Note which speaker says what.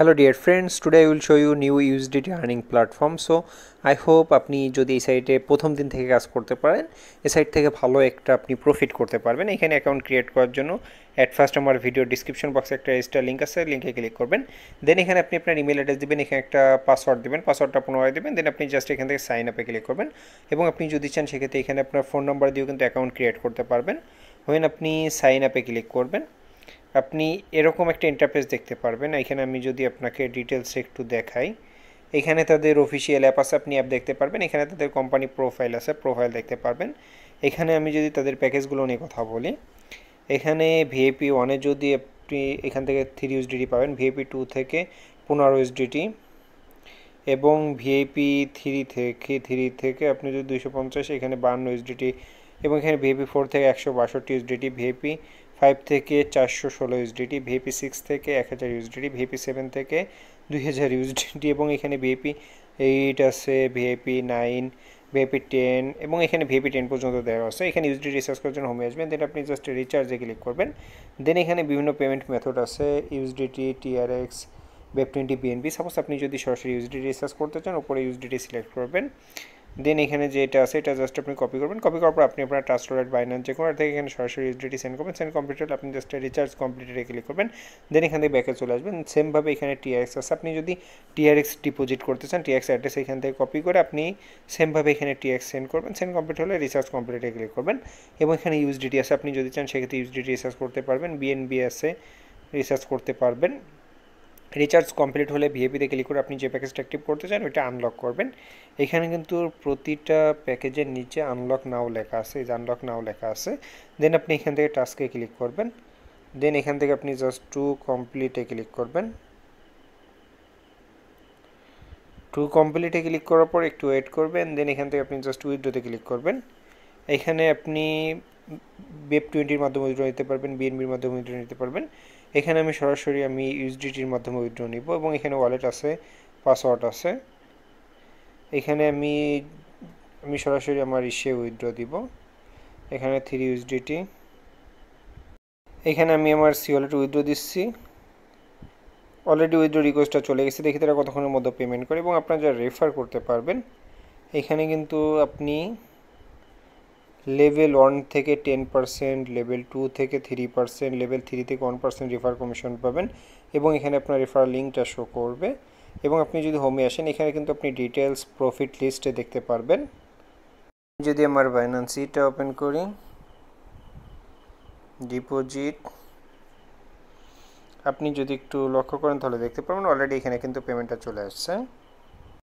Speaker 1: hello dear friends today I will show you new USDT earning platform so I hope আপনি যদি এই সাইটে প্রথম দিন থেকে কাজ করতে পারেন এ সাইট থেকে ভালো একটা আপনি প্রফিট করতে পারবেন এখানে অ্যাকাউন্ট ক্রিয়েট করার জন্য অ্যাট ফার্স্ট আমার ভিডিও ডিসক্রিপশন বক্সে একটা এক্সট্রা লিঙ্ক আছে লিঙ্কে ক্লিক করবেন দেন এখানে আপনি আপনার ইমেল অ্যাড্রেস দেবেন এখানে একটা পাসওয়ার্ড দেবেন পাসওয়ার্ডটা পুনরায় দেবেন দেন আপনি জাস্ট এখান থেকে সাইন আপে ক্লিক করবেন এবং আপনি যদি চান সেক্ষেত্রে এখানে আপনার ফোন নাম্বার দিয়েও কিন্তু অ্যাকাউন্ট ক্রিয়েট করতে পারবেন হোয়েন আপনি সাইন আপে ক্লিক করবেন আপনি এরকম একটা ইন্টারফেস দেখতে পারবেন এখানে আমি যদি আপনাকে ডিটেলস একটু দেখাই এখানে তাদের অফিসিয়াল অ্যাপ আছে আপনি অ্যাপ দেখতে পারবেন এখানে তাদের কোম্পানি প্রোফাইল আছে প্রোফাইল দেখতে পারবেন এখানে আমি যদি তাদের প্যাকেজগুলো নিয়ে কথা বলি এখানে ভিএপি ওয়ানে যদি আপনি এখান থেকে থ্রি ইউএসডিটি পাবেন ভিএপি টু থেকে পনেরো ইউএসডিটি এবং ভিএপি থ্রি থেকে থ্রি থেকে আপনি যদি দুশো পঞ্চাশ এখানে বান্ন ইউএসডিটি এবং এখানে ভিএপি ফোর থেকে একশো বাষট্টি ইউএসডিটি ভিএপি ফাইভ থেকে চারশো ষোলো ইউসডিটি ভিপি সিক্স থেকে এক হাজার ইউএসডিটি ভিপি সেভেন থেকে দুই হাজার ইউএসডিটি এবং এখানে ভিপি এইট আছে ভিআইপি নাইন ভিআইপি টেন এবং এখানে ভিপি টেন পর্যন্ত দেওয়া আছে এখানে ইউএসডি রিচার্জ করার জন্য হোমে আসবেন দেন আপনি জাস্ট রিচার্জে ক্লিক করবেন দেন এখানে বিভিন্ন পেমেন্ট মেথড আছে USDT TRX web twenty BNB suppose আপনি যদি সরাসরি ইউএসডি রিচার্জ করতে চান ওপরে ইউএসডিটি সিলেক্ট করবেন দেন এখানে যে এটা আছে এটা জাস্ট আপনি কপি করবেন কপি করার পর আপনি আপনার ওয়ালেট বাইনান্স যে কোনো থেকে এখানে সরাসরি এসডিটি সেন্ড করবেন সেন্ড কম্পিউটার আপনি জাস্ট রিচার্জ কমপ্লিটেডে ক্লিক করবেন দেন এখান থেকে ব্যাকে চলে আসবেন সেমভাবে এখানে টিআরএক্স আছে আপনি যদি টিআরএক্স ডিপোজিট করতে চান টিএক্স অ্যাড্রেস এখান থেকে কপি করে আপনি সেমভাবে এখানে টিএক্স সেন্ড করবেন সেন্ড কমপ্লিট হলে রিচার্জ কমপ্লিটে ক্লিক করবেন এবং এখানে ইউএসডিটি আছে আপনি যদি চান সেক্ষেত্রে ইউএসডিটি রিচার্জ করতে পারবেন বিএনবি আছে রিচার্জ করতে পারবেন রিচার্জ কমপ্লিট হলে ভিএপিতে ক্লিক করে আপনি যে প্যাকেজটা অ্যাক্টিভ করতে চান ওইটা আনলক করবেন এখানে কিন্তু প্রতিটা প্যাকেজের নিচে আনলক নাও লেখা আছে এই যে আনলক নাও লেখা আছে দেন আপনি এখান থেকে টাস্কে ক্লিক করবেন দেন এখান থেকে আপনি জাস্ট টু কমপ্লিটে ক্লিক করবেন টু কমপ্লিটে ক্লিক করার পর একটু ওয়েট করবেন দেন এখান থেকে আপনি জাস্ট উইড্রোতে ক্লিক করবেন এখানে আপনি বেব টোয়েন্টির মাধ্যমে উইড্রো নিতে পারবেন বিএনবির মাধ্যমে উইড্রো নিতে পারবেন এখানে আমি সরাসরি আমি ইউএসডিটির মাধ্যমে উইড্রো নিব এবং এখানে ওয়ালেট আছে পাসওয়ার্ড আছে এখানে আমি আমি সরাসরি আমার ইসে উইড্রো দিব এখানে থ্রি ইউএসডিটি এখানে আমি আমার সি ওয়ালেট উইড্রো দিচ্ছি অলরেডি উইড্রো রিকোয়েস্টটা চলে গেছে দেখি তারা কতক্ষণের মধ্যে পেমেন্ট করে এবং আপনারা যা রেফার করতে পারবেন এখানে কিন্তু আপনি লেভেল ওয়ান থেকে টেন পার্সেন্ট লেভেল টু থেকে থ্রি পার্সেন্ট লেভেল থ্রি থেকে ওয়ান পার্সেন্ট রেফার কমিশন পাবেন এবং এখানে আপনার রেফার লিঙ্কটা শো করবে এবং আপনি যদি হোমে আসেন এখানে কিন্তু আপনি ডিটেলস প্রফিট লিস্টে দেখতে পারবেন যদি আমার বাইন্যান্স ইটা ওপেন করি ডিপোজিট আপনি যদি একটু লক্ষ্য করেন তাহলে দেখতে পারবেন অলরেডি এখানে কিন্তু পেমেন্টটা চলে আসছে